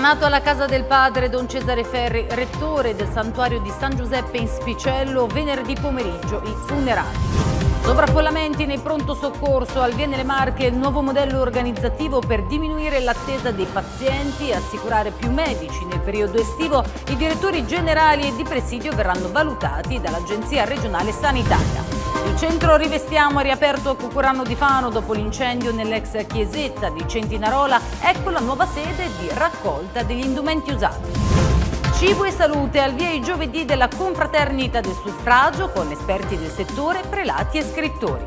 Tornato alla casa del padre Don Cesare Ferri, rettore del santuario di San Giuseppe in Spicello, venerdì pomeriggio i funerali. Sovraffollamenti nei pronto soccorso al Vienne Le Marche, il nuovo modello organizzativo per diminuire l'attesa dei pazienti e assicurare più medici nel periodo estivo, i direttori generali e di presidio verranno valutati dall'Agenzia regionale sanitaria. Il centro Rivestiamo è riaperto a Cucurano di Fano dopo l'incendio nell'ex chiesetta di Centinarola. Ecco la nuova sede di raccolta degli indumenti usati. Cibo e salute al via i giovedì della confraternita del suffragio con esperti del settore, prelati e scrittori.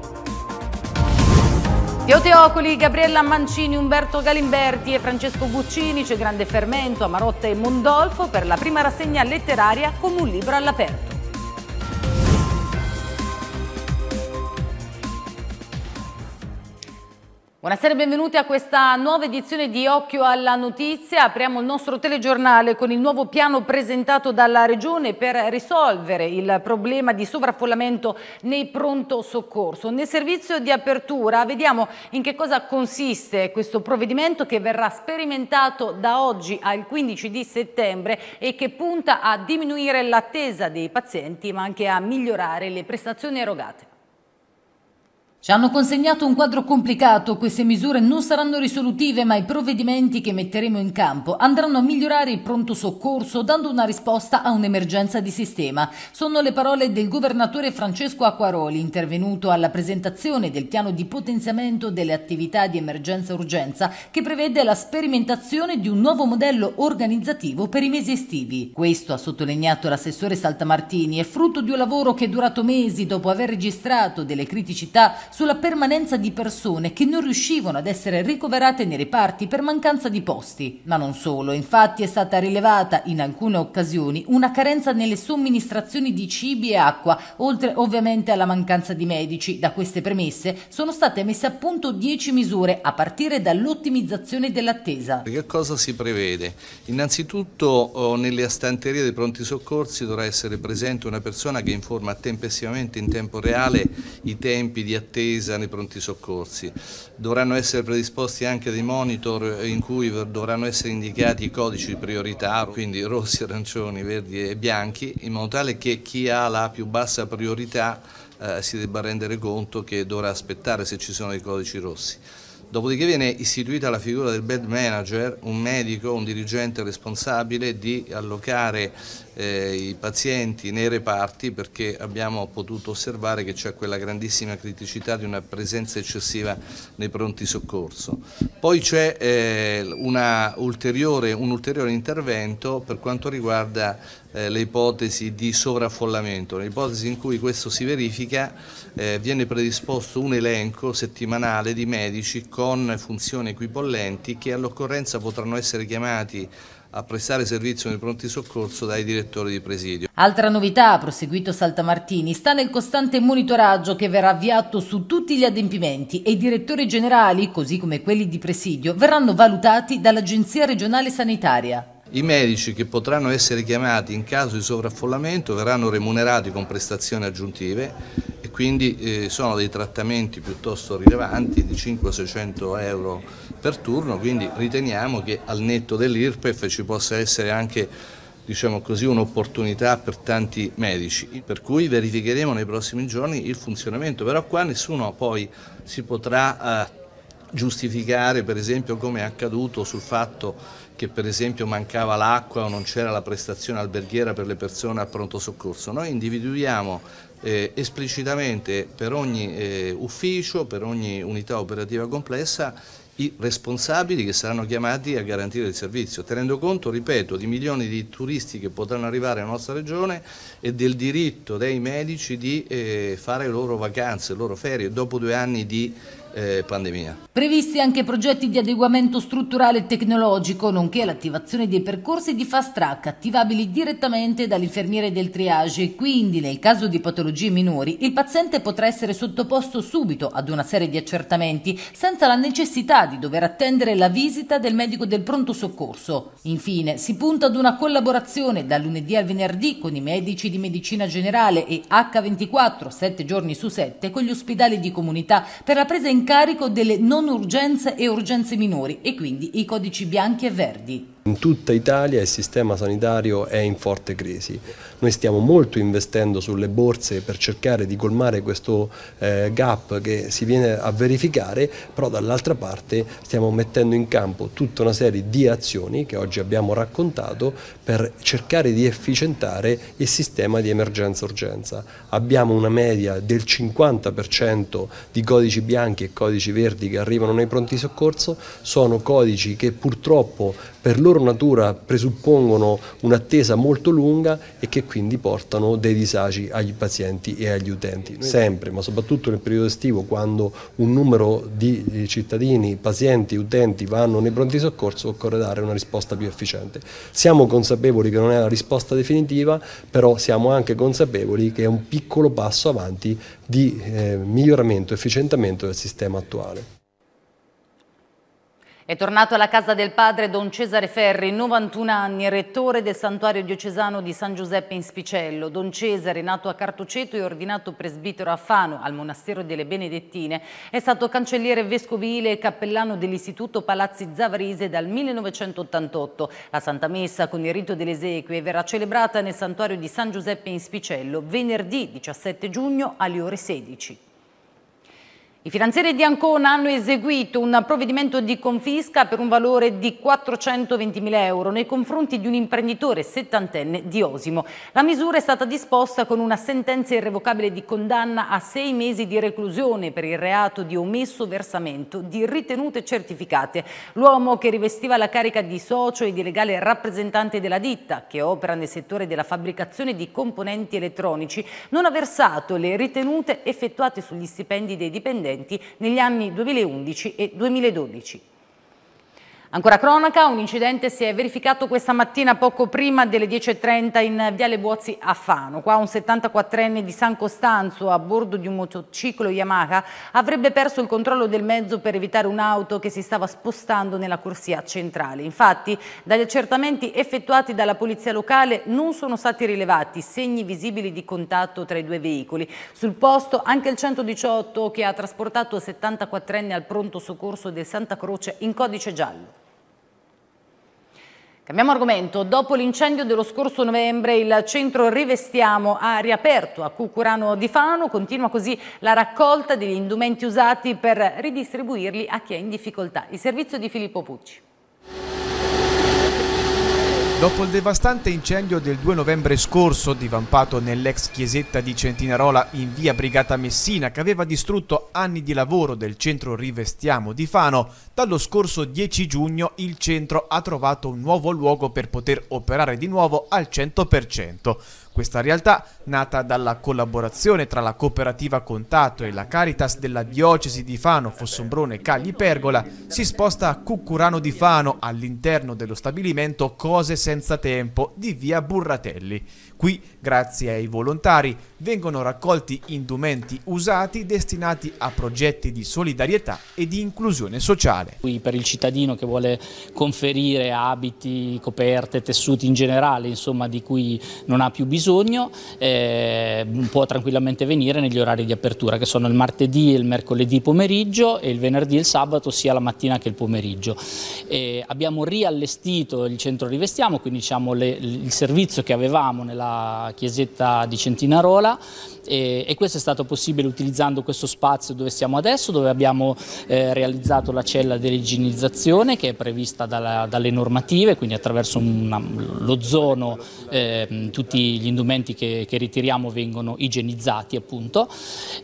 Teo Teocoli, Gabriella Mancini, Umberto Galimberti e Francesco Guccini, c'è grande fermento a Marotta e Mondolfo per la prima rassegna letteraria come un libro all'aperto. Buonasera e benvenuti a questa nuova edizione di Occhio alla Notizia. Apriamo il nostro telegiornale con il nuovo piano presentato dalla Regione per risolvere il problema di sovraffollamento nei pronto soccorso. Nel servizio di apertura vediamo in che cosa consiste questo provvedimento che verrà sperimentato da oggi al 15 di settembre e che punta a diminuire l'attesa dei pazienti ma anche a migliorare le prestazioni erogate. Ci hanno consegnato un quadro complicato, queste misure non saranno risolutive, ma i provvedimenti che metteremo in campo andranno a migliorare il pronto soccorso, dando una risposta a un'emergenza di sistema. Sono le parole del governatore Francesco Acquaroli, intervenuto alla presentazione del piano di potenziamento delle attività di emergenza-urgenza, che prevede la sperimentazione di un nuovo modello organizzativo per i mesi estivi. Questo, ha sottolineato l'assessore Saltamartini, è frutto di un lavoro che è durato mesi dopo aver registrato delle criticità sulla permanenza di persone che non riuscivano ad essere ricoverate nei reparti per mancanza di posti. Ma non solo, infatti è stata rilevata in alcune occasioni una carenza nelle somministrazioni di cibi e acqua, oltre ovviamente alla mancanza di medici. Da queste premesse sono state messe a punto 10 misure a partire dall'ottimizzazione dell'attesa. Che cosa si prevede? Innanzitutto oh, nelle astanterie dei pronti soccorsi dovrà essere presente una persona che informa tempestivamente in tempo reale i tempi di attesa attesa nei pronti soccorsi. Dovranno essere predisposti anche dei monitor in cui dovranno essere indicati i codici di priorità, quindi rossi, arancioni, verdi e bianchi, in modo tale che chi ha la più bassa priorità eh, si debba rendere conto che dovrà aspettare se ci sono i codici rossi. Dopodiché viene istituita la figura del bed manager, un medico, un dirigente responsabile di allocare eh, i pazienti nei reparti perché abbiamo potuto osservare che c'è quella grandissima criticità di una presenza eccessiva nei pronti soccorso. Poi c'è eh, un ulteriore intervento per quanto riguarda eh, le ipotesi di sovraffollamento. Nell'ipotesi in cui questo si verifica eh, viene predisposto un elenco settimanale di medici con funzioni equipollenti che all'occorrenza potranno essere chiamati a prestare servizio nei pronti soccorso dai direttori di presidio. Altra novità, ha proseguito Saltamartini, sta nel costante monitoraggio che verrà avviato su tutti gli adempimenti e i direttori generali, così come quelli di presidio, verranno valutati dall'Agenzia regionale sanitaria. I medici che potranno essere chiamati in caso di sovraffollamento verranno remunerati con prestazioni aggiuntive e quindi eh, sono dei trattamenti piuttosto rilevanti di 500-600 euro per turno, quindi riteniamo che al netto dell'IRPEF ci possa essere anche diciamo un'opportunità per tanti medici, per cui verificheremo nei prossimi giorni il funzionamento, però qua nessuno poi si potrà eh, giustificare per esempio come è accaduto sul fatto che per esempio mancava l'acqua o non c'era la prestazione alberghiera per le persone a pronto soccorso. Noi individuiamo eh, esplicitamente per ogni eh, ufficio, per ogni unità operativa complessa i responsabili che saranno chiamati a garantire il servizio, tenendo conto, ripeto, di milioni di turisti che potranno arrivare nella nostra regione e del diritto dei medici di eh, fare le loro vacanze, le loro ferie dopo due anni di eh, pandemia. Previsti anche progetti di adeguamento strutturale e tecnologico, nonché l'attivazione dei percorsi di fast track attivabili direttamente dall'infermiere del triage, quindi nel caso di patologie minori il paziente potrà essere sottoposto subito ad una serie di accertamenti senza la necessità di dover attendere la visita del medico del pronto soccorso. Infine si punta ad una collaborazione da lunedì al venerdì con i medici di medicina generale e H24 7 giorni su 7 con gli ospedali di comunità per la presa in l'incarico delle non urgenze e urgenze minori e quindi i codici bianchi e verdi. In tutta Italia il sistema sanitario è in forte crisi. Noi stiamo molto investendo sulle borse per cercare di colmare questo eh, gap che si viene a verificare, però dall'altra parte stiamo mettendo in campo tutta una serie di azioni che oggi abbiamo raccontato per cercare di efficientare il sistema di emergenza-urgenza. Abbiamo una media del 50% di codici bianchi e codici verdi che arrivano nei pronti soccorso, sono codici che purtroppo per loro loro natura presuppongono un'attesa molto lunga e che quindi portano dei disagi agli pazienti e agli utenti. Sempre, ma soprattutto nel periodo estivo, quando un numero di cittadini, pazienti, utenti vanno nei pronti soccorso, occorre dare una risposta più efficiente. Siamo consapevoli che non è la risposta definitiva, però siamo anche consapevoli che è un piccolo passo avanti di eh, miglioramento efficientamento del sistema attuale. È tornato alla casa del padre Don Cesare Ferri, 91 anni, rettore del santuario diocesano di San Giuseppe in Spicello. Don Cesare, nato a Cartoceto e ordinato presbitero a Fano, al monastero delle Benedettine, è stato cancelliere vescovile e cappellano dell'istituto Palazzi Zavarise dal 1988. La Santa Messa con il rito delle esequie verrà celebrata nel santuario di San Giuseppe in Spicello venerdì 17 giugno alle ore 16. I finanzieri di Ancona hanno eseguito un provvedimento di confisca per un valore di 420.000 euro nei confronti di un imprenditore settantenne di Osimo. La misura è stata disposta con una sentenza irrevocabile di condanna a sei mesi di reclusione per il reato di omesso versamento di ritenute certificate. L'uomo che rivestiva la carica di socio e di legale rappresentante della ditta, che opera nel settore della fabbricazione di componenti elettronici, non ha versato le ritenute effettuate sugli stipendi dei dipendenti precedenti negli anni 2011 e 2012. Ancora cronaca, un incidente si è verificato questa mattina poco prima delle 10.30 in Viale Buozzi a Fano. Qua un 74enne di San Costanzo a bordo di un motociclo Yamaha avrebbe perso il controllo del mezzo per evitare un'auto che si stava spostando nella corsia centrale. Infatti, dagli accertamenti effettuati dalla polizia locale non sono stati rilevati segni visibili di contatto tra i due veicoli. Sul posto anche il 118 che ha trasportato 74enne al pronto soccorso del Santa Croce in codice giallo. Cambiamo argomento. Dopo l'incendio dello scorso novembre, il centro Rivestiamo ha riaperto a Cucurano di Fano. Continua così la raccolta degli indumenti usati per ridistribuirli a chi è in difficoltà. Il servizio di Filippo Pucci. Dopo il devastante incendio del 2 novembre scorso, divampato nell'ex chiesetta di Centinarola in via Brigata Messina, che aveva distrutto anni di lavoro del centro Rivestiamo di Fano, dallo scorso 10 giugno il centro ha trovato un nuovo luogo per poter operare di nuovo al 100%. Questa realtà, nata dalla collaborazione tra la cooperativa Contatto e la Caritas della diocesi di Fano, Fossombrone, Cagli Pergola, si sposta a Cuccurano di Fano all'interno dello stabilimento Cose Senza Tempo di via Burratelli. Qui, grazie ai volontari, vengono raccolti indumenti usati destinati a progetti di solidarietà e di inclusione sociale. Qui per il cittadino che vuole conferire abiti, coperte, tessuti in generale, insomma, di cui non ha più bisogno, bisogno eh, può tranquillamente venire negli orari di apertura che sono il martedì e il mercoledì pomeriggio e il venerdì e il sabato sia la mattina che il pomeriggio. E abbiamo riallestito il centro Rivestiamo, quindi diciamo le, il servizio che avevamo nella chiesetta di Centinarola e, e, questo è stato possibile utilizzando questo spazio dove siamo adesso, dove abbiamo eh, realizzato la cella di che è prevista dalla, dalle normative, quindi attraverso l'ozono eh, tutti gli indumenti che, che, ritiriamo vengono igienizzati appunto.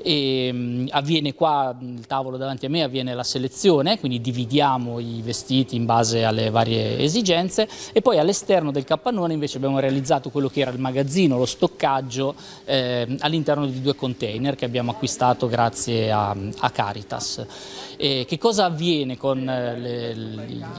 E, mm, avviene qua, il tavolo davanti a me, avviene la selezione, quindi dividiamo i vestiti in base alle varie esigenze e poi all'esterno del capannone invece abbiamo realizzato quello che era il magazzino, lo stoccaggio eh, all'interno all'interno di due container che abbiamo acquistato grazie a, a Caritas. E che cosa avviene con eh, le,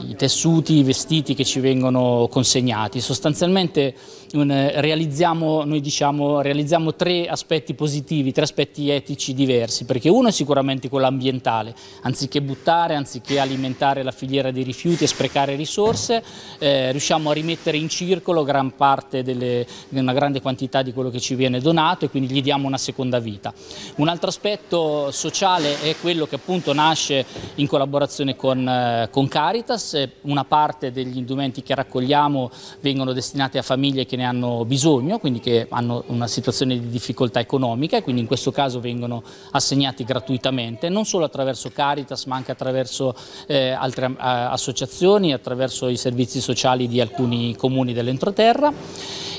i tessuti, i vestiti che ci vengono consegnati? Sostanzialmente eh, realizziamo, noi diciamo, realizziamo tre aspetti positivi, tre aspetti etici diversi, perché uno è sicuramente quello ambientale, anziché buttare, anziché alimentare la filiera dei rifiuti e sprecare risorse, eh, riusciamo a rimettere in circolo gran parte delle, una grande quantità di quello che ci viene donato e quindi gli diamo una seconda vita. Un altro aspetto sociale è quello che appunto nasce in collaborazione con, eh, con Caritas, una parte degli indumenti che raccogliamo vengono destinati a famiglie che ne hanno bisogno, quindi che hanno una situazione di difficoltà economica e quindi in questo caso vengono assegnati gratuitamente, non solo attraverso Caritas ma anche attraverso eh, altre eh, associazioni, attraverso i servizi sociali di alcuni comuni dell'entroterra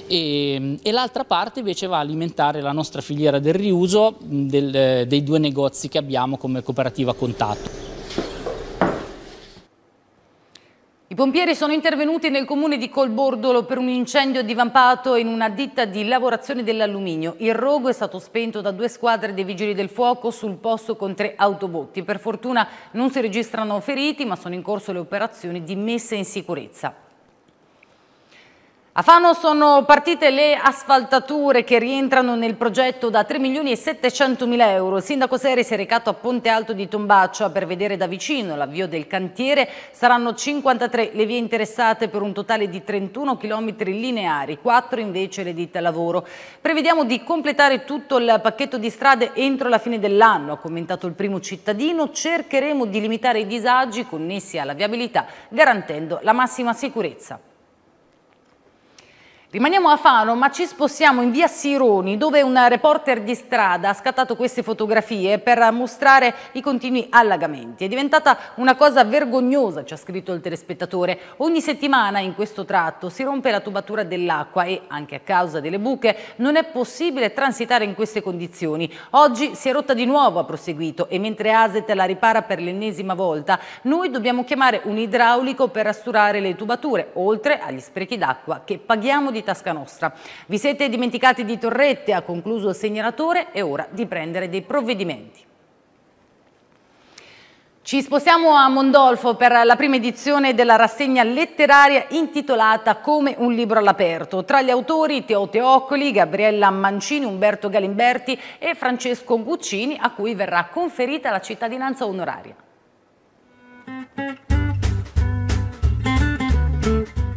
e, ehm, e l'altra parte invece va a alimentare la nostra filiera del riuso del, dei due negozi che abbiamo come cooperativa Contatto. I pompieri sono intervenuti nel comune di Colbordolo per un incendio divampato in una ditta di lavorazione dell'alluminio. Il rogo è stato spento da due squadre dei vigili del fuoco sul posto con tre autobotti. Per fortuna non si registrano feriti ma sono in corso le operazioni di messa in sicurezza. A Fano sono partite le asfaltature che rientrano nel progetto da 3 milioni e 700 mila euro. Il sindaco Seri si è recato a Ponte Alto di Tombaccia per vedere da vicino l'avvio del cantiere. Saranno 53 le vie interessate per un totale di 31 chilometri lineari, 4 invece le ditte lavoro. Prevediamo di completare tutto il pacchetto di strade entro la fine dell'anno, ha commentato il primo cittadino. Cercheremo di limitare i disagi connessi alla viabilità garantendo la massima sicurezza. Rimaniamo a Fano, ma ci spostiamo in via Sironi, dove un reporter di strada ha scattato queste fotografie per mostrare i continui allagamenti. È diventata una cosa vergognosa, ci ha scritto il telespettatore. Ogni settimana in questo tratto si rompe la tubatura dell'acqua e, anche a causa delle buche, non è possibile transitare in queste condizioni. Oggi si è rotta di nuovo, ha proseguito, e mentre Aset la ripara per l'ennesima volta, noi dobbiamo chiamare un idraulico per rasturare le tubature, oltre agli sprechi d'acqua che paghiamo di di tasca nostra. Vi siete dimenticati di Torrette, ha concluso il segnalatore, è ora di prendere dei provvedimenti. Ci spostiamo a Mondolfo per la prima edizione della rassegna letteraria intitolata Come un libro all'aperto. Tra gli autori Teo Teoccoli, Gabriella Mancini, Umberto Galimberti e Francesco Guccini a cui verrà conferita la cittadinanza onoraria.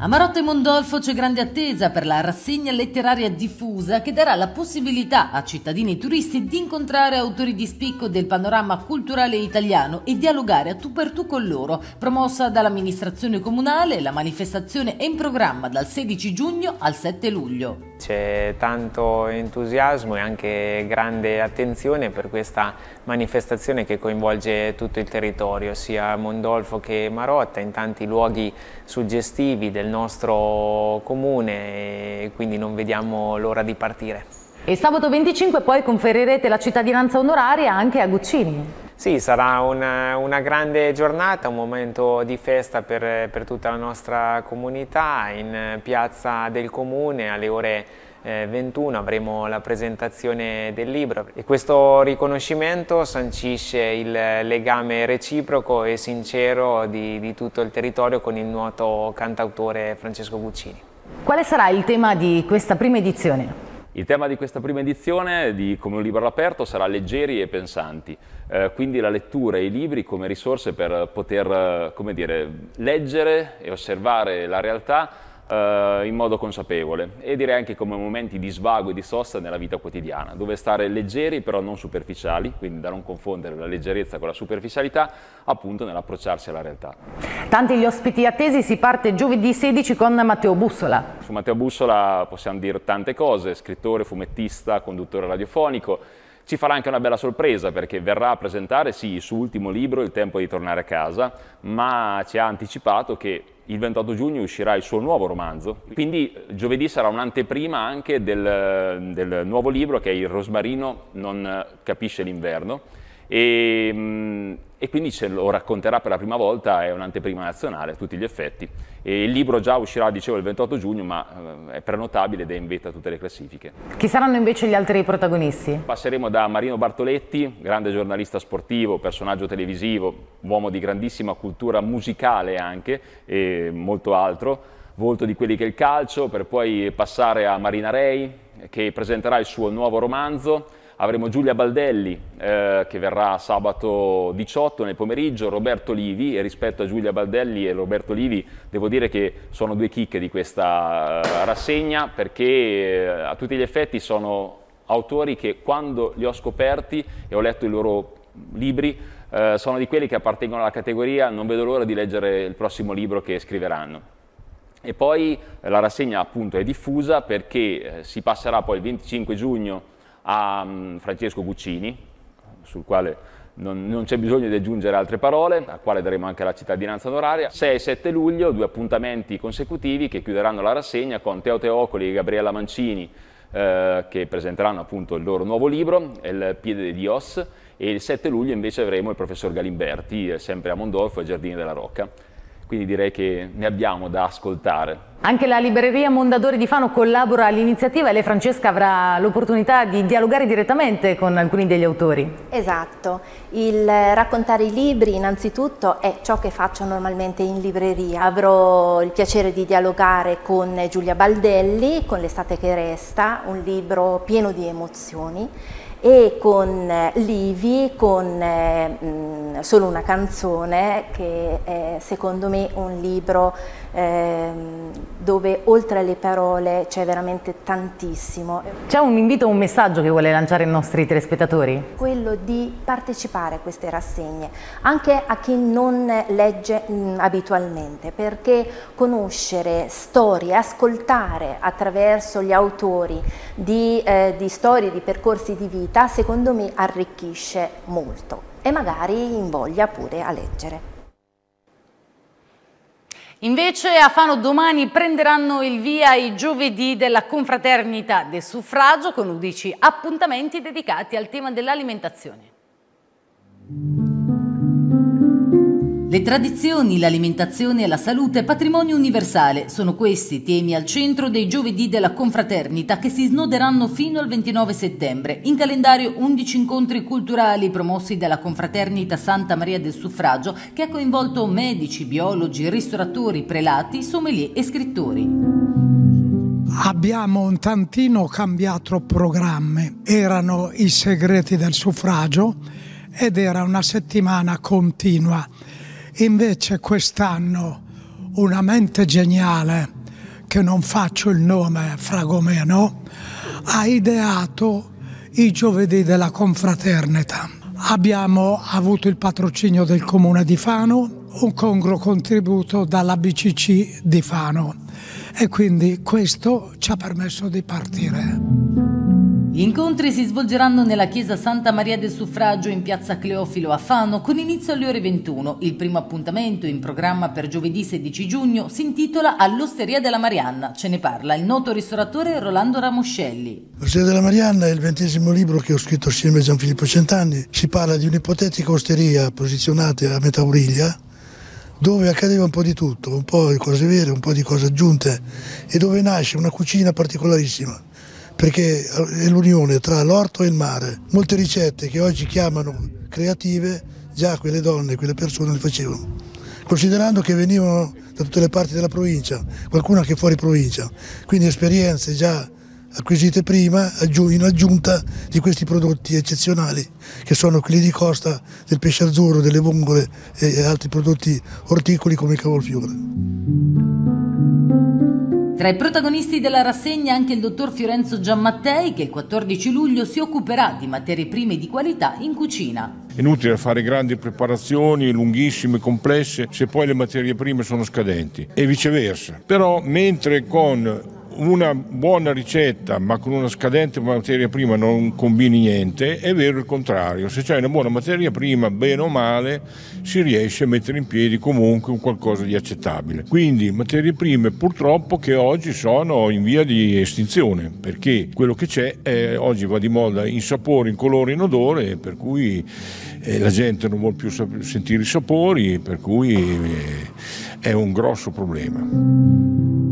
A Marotta e Mondolfo c'è grande attesa per la rassegna letteraria diffusa che darà la possibilità a cittadini e turisti di incontrare autori di spicco del panorama culturale italiano e dialogare a tu per tu con loro. Promossa dall'amministrazione comunale, la manifestazione è in programma dal 16 giugno al 7 luglio. C'è tanto entusiasmo e anche grande attenzione per questa manifestazione che coinvolge tutto il territorio, sia Mondolfo che Marotta, in tanti luoghi suggestivi del nostro comune, quindi non vediamo l'ora di partire. E sabato 25 poi conferirete la cittadinanza onoraria anche a Guccini. Sì, sarà una, una, grande giornata, un momento di festa per, per, tutta la nostra comunità. In piazza del comune alle ore 21 eh, avremo la presentazione del libro e questo riconoscimento sancisce il legame reciproco e sincero di, di tutto il territorio con il noto cantautore Francesco Guccini. Quale sarà il tema di questa prima edizione? Il tema di questa prima edizione di Come un libro all'aperto sarà leggeri e pensanti, eh, quindi la lettura e i libri come risorse per poter eh, dire, leggere e osservare la realtà eh, in modo consapevole e direi anche come momenti di svago e di sosta nella vita quotidiana, dove stare leggeri però non superficiali, quindi da non confondere la leggerezza con la superficialità appunto nell'approcciarsi alla realtà. Tanti gli ospiti attesi, si parte giovedì 16 con Matteo Bussola. Su Matteo Bussola possiamo dire tante cose, scrittore, fumettista, conduttore radiofonico, ci farà anche una bella sorpresa perché verrà a presentare, sì, il suo ultimo libro, Il tempo di tornare a casa, ma ci ha anticipato che il 28 giugno uscirà il suo nuovo romanzo, quindi eh, giovedì sarà un'anteprima anche del, eh, del nuovo libro che è Il rosmarino non eh, capisce l'inverno e, mm, e quindi ce lo racconterà per la prima volta, è un'anteprima nazionale a tutti gli effetti. E il libro già uscirà, dicevo, il 28 giugno, ma eh, è prenotabile ed è in vetta a tutte le classifiche. Chi saranno invece gli altri protagonisti? Passeremo da Marino Bartoletti, grande giornalista sportivo, personaggio televisivo, uomo di grandissima cultura musicale anche e molto altro, volto di quelli che è il calcio, per poi passare a Marina Rei, che presenterà il suo nuovo romanzo, avremo Giulia Baldelli eh, che verrà sabato 18 nel pomeriggio, Roberto Livi e rispetto a Giulia Baldelli e Roberto Livi devo dire che sono due chicche di questa eh, rassegna perché eh, a tutti gli effetti sono autori che quando li ho scoperti e ho letto i loro libri eh, sono di quelli che appartengono alla categoria non vedo l'ora di leggere il prossimo libro che scriveranno. E poi eh, la rassegna appunto è diffusa perché eh, si passerà poi il 25 giugno a mm, Francesco Guccini, sul quale non, non c'è bisogno di aggiungere altre parole, al quale daremo anche la cittadinanza onoraria. 6 e 7 luglio, due appuntamenti consecutivi che chiuderanno la rassegna con Teo Teocoli e Gabriella Mancini eh, che presenteranno appunto il loro nuovo libro, Il piede di Dios, e il 7 luglio invece avremo il professor Galimberti, eh, sempre a Mondolfo e Giardini della Rocca quindi direi che ne abbiamo da ascoltare. Anche la libreria Mondadori di Fano collabora all'iniziativa e lei Francesca avrà l'opportunità di dialogare direttamente con alcuni degli autori. Esatto, il raccontare i libri innanzitutto è ciò che faccio normalmente in libreria. Avrò il piacere di dialogare con Giulia Baldelli, con L'estate che resta, un libro pieno di emozioni e con eh, Livi, con mh, eh, mm, Solo una canzone, che è secondo me un libro eh, dove oltre alle parole c'è veramente tantissimo. C'è un invito, un messaggio che vuole lanciare ai nostri telespettatori? Quello di partecipare a queste rassegne, anche a chi non legge mh, mm, abitualmente, perché conoscere storie, ascoltare attraverso gli autori di, eh, di storie, di percorsi di vita, vita, secondo me arricchisce molto e magari invoglia pure a leggere. Invece a Fano domani prenderanno il via i giovedì della confraternita del suffragio con 11 appuntamenti dedicati al tema dell'alimentazione. Le tradizioni, l'alimentazione e la salute patrimonio universale sono questi temi al centro dei giovedì della confraternita che si snoderanno fino al 29 settembre. In calendario 11 incontri culturali promossi dalla confraternita Santa Maria del Suffragio che ha coinvolto medici, biologi, ristoratori, prelati, sommelier e scrittori. Abbiamo un tantino cambiato programmi, erano i segreti del suffragio ed era una settimana continua. Invece quest'anno una mente geniale, che non faccio il nome fragomeno, ha ideato i giovedì della confraternita. Abbiamo avuto il patrocinio del comune di Fano, un congruo contributo dalla BCC di Fano e quindi questo ci ha permesso di partire. Gli mm. incontri si svolgeranno nella chiesa Santa Maria del Suffragio in piazza Cleofilo a Fano con inizio alle ore 21. Il primo appuntamento in programma per giovedì 16 giugno si intitola All'Osteria della Marianna. Ce ne parla il noto ristoratore Rolando Ramoscelli. L'Osteria della Marianna è il ventesimo libro che ho scritto assieme a Gianfilippo Centanni. Si parla di un'ipotetica osteria posizionata a metà Uriglia dove accadeva un po' di tutto, un po' di cose vere, un po' di cose aggiunte e dove nasce una cucina particolarissima perché è l'unione tra l'orto e il mare. Molte ricette che oggi chiamano creative, già quelle donne, quelle persone le facevano. Considerando che venivano da tutte le parti della provincia, qualcuno anche fuori provincia, quindi esperienze già acquisite prima in aggiunta di questi prodotti eccezionali che sono quelli di costa del pesce azzurro, delle vongole e altri prodotti orticoli come il cavolfiore. Tra i protagonisti della rassegna anche il dottor Fiorenzo Giammattei che il 14 luglio si occuperà di materie prime di qualità in cucina. Inutile fare grandi preparazioni lunghissime, complesse, se poi le materie prime sono scadenti e viceversa. Però mentre con una buona ricetta ma con una scadente materia prima non combini niente, è vero il contrario, se c'è una buona materia prima, bene o male, si riesce a mettere in piedi comunque un qualcosa di accettabile. Quindi materie prime purtroppo che oggi sono in via di estinzione, perché quello che c'è è, oggi va di moda in sapore, in colore, in odore, per cui eh, la gente non vuole più sentire i sapori, per cui eh, è un grosso problema.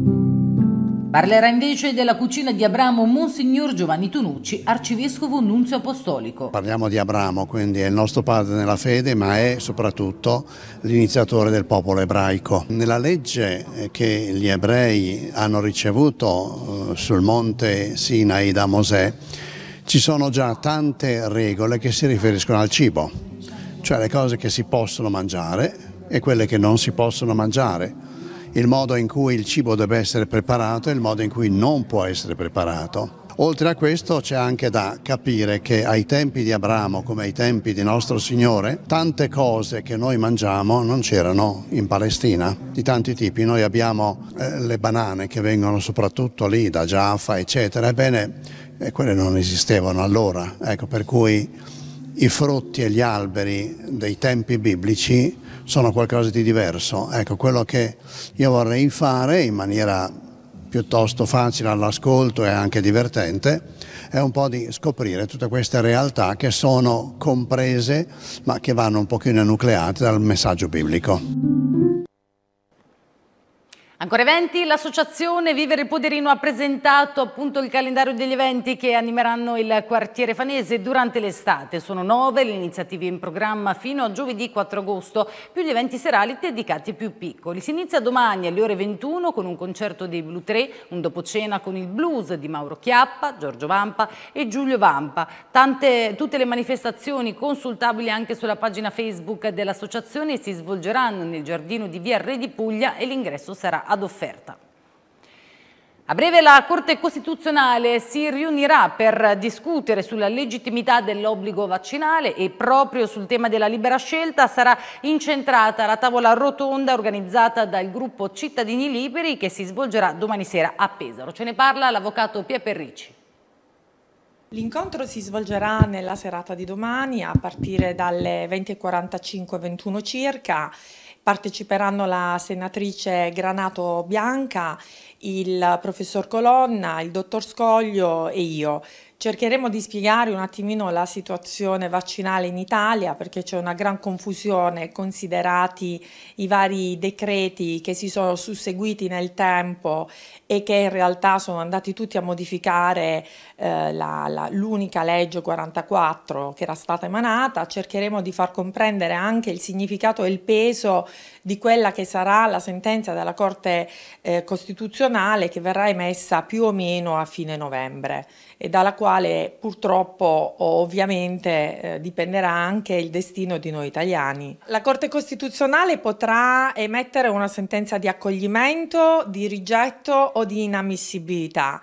Parlerà invece della cucina di Abramo Monsignor Giovanni Tonucci, arcivescovo nunzio apostolico. Parliamo di Abramo, quindi è il nostro padre nella fede, ma è soprattutto l'iniziatore del popolo ebraico. Nella legge eh, che gli ebrei hanno ricevuto eh, sul monte Sinai da Mosè, ci sono già tante regole che si riferiscono al cibo, cioè le cose che si possono mangiare e quelle che non si possono mangiare il modo in cui il cibo deve essere preparato e il modo in cui non può essere preparato. Oltre a questo c'è anche da capire che ai tempi di Abramo come ai tempi di nostro Signore tante cose che noi mangiamo non c'erano in Palestina, di tanti tipi. Noi abbiamo eh, le banane che vengono soprattutto lì da Jaffa eccetera, ebbene eh, quelle non esistevano allora, ecco per cui i frutti e gli alberi dei tempi biblici sono qualcosa di diverso. Ecco, quello che io vorrei fare in maniera piuttosto facile all'ascolto e anche divertente, è un po' di scoprire tutte queste realtà che sono comprese ma che vanno un pochino enucleate dal messaggio biblico. Ancora eventi, l'associazione Vivere il Poderino ha presentato appunto il calendario degli eventi che animeranno il quartiere fanese durante l'estate. Sono nove le iniziative in programma fino a giovedì 4 agosto, più gli eventi serali dedicati ai più piccoli. Si inizia domani alle ore 21 con un concerto dei Blue 3, un dopocena con il blues di Mauro Chiappa, Giorgio Vampa e Giulio Vampa. Tante, tutte le manifestazioni consultabili anche sulla pagina Facebook dell'associazione si svolgeranno nel giardino di Via Re di Puglia e l'ingresso sarà ad offerta. A breve la Corte Costituzionale si riunirà per discutere sulla legittimità dell'obbligo vaccinale e proprio sul tema della libera scelta sarà incentrata la tavola rotonda organizzata dal gruppo Cittadini Liberi che si svolgerà domani sera a Pesaro. Ce ne parla l'avvocato Pia Perricci. L'incontro si svolgerà nella serata di domani a partire dalle 20.45-21 circa Parteciperanno la senatrice Granato Bianca, il professor Colonna, il dottor Scoglio e io. Cercheremo di spiegare un attimino la situazione vaccinale in Italia perché c'è una gran confusione considerati i vari decreti che si sono susseguiti nel tempo e che in realtà sono andati tutti a modificare eh, l'unica legge 44 che era stata emanata. Cercheremo di far comprendere anche il significato e il peso di quella che sarà la sentenza della Corte eh, Costituzionale che verrà emessa più o meno a fine novembre e dalla quale purtroppo ovviamente eh, dipenderà anche il destino di noi italiani. La Corte Costituzionale potrà emettere una sentenza di accoglimento, di rigetto o di inammissibilità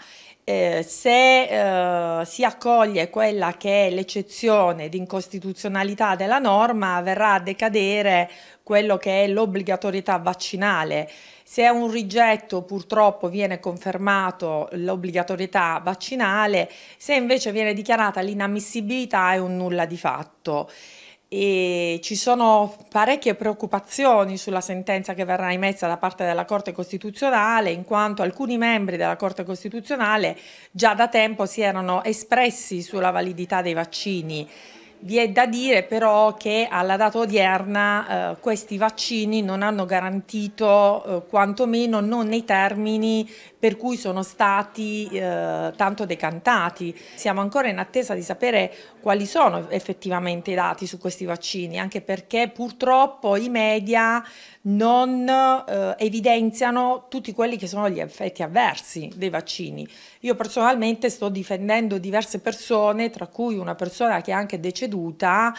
eh, se eh, si accoglie quella che è l'eccezione di incostituzionalità della norma, verrà a decadere quello che è l'obbligatorietà vaccinale. Se è un rigetto purtroppo viene confermato l'obbligatorietà vaccinale, se invece viene dichiarata l'inammissibilità è un nulla di fatto e ci sono parecchie preoccupazioni sulla sentenza che verrà emessa da parte della Corte Costituzionale, in quanto alcuni membri della Corte Costituzionale già da tempo si erano espressi sulla validità dei vaccini. Vi è da dire però che alla data odierna eh, questi vaccini non hanno garantito eh, quantomeno non nei termini per cui sono stati eh, tanto decantati. Siamo ancora in attesa di sapere quali sono effettivamente i dati su questi vaccini, anche perché purtroppo i media non eh, evidenziano tutti quelli che sono gli effetti avversi dei vaccini. Io personalmente sto difendendo diverse persone, tra cui una persona che è anche deceduta,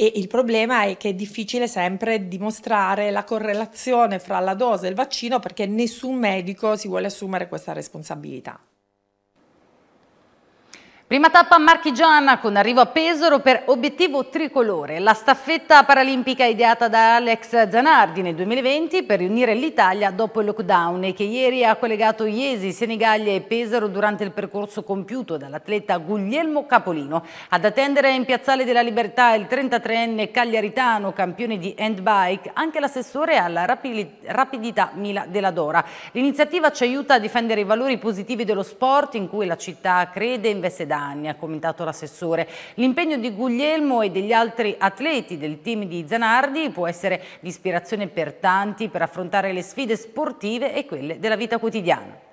e il problema è che è difficile sempre dimostrare la correlazione fra la dose e il vaccino perché nessun medico si vuole assumere questa responsabilità. Prima tappa marchigiana con arrivo a Pesaro per obiettivo tricolore, la staffetta paralimpica ideata da Alex Zanardi nel 2020 per riunire l'Italia dopo il lockdown e che ieri ha collegato Iesi, Senigallia e Pesaro durante il percorso compiuto dall'atleta Guglielmo Capolino. Ad attendere in Piazzale della Libertà il 33enne Cagliaritano, campione di handbike, anche l'assessore alla rapidità Mila della Dora. L'iniziativa ci aiuta a difendere i valori positivi dello sport in cui la città crede e investe da anni, ha commentato l'assessore. L'impegno di Guglielmo e degli altri atleti del team di Zanardi può essere di ispirazione per tanti per affrontare le sfide sportive e quelle della vita quotidiana.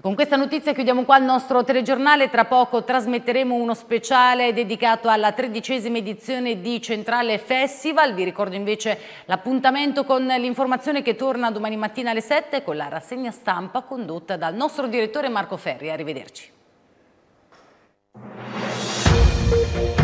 Con questa notizia chiudiamo qua il nostro telegiornale, tra poco trasmetteremo uno speciale dedicato alla tredicesima edizione di Centrale Festival, vi ricordo invece l'appuntamento con l'informazione che torna domani mattina alle 7 con la rassegna stampa condotta dal nostro direttore Marco Ferri, arrivederci.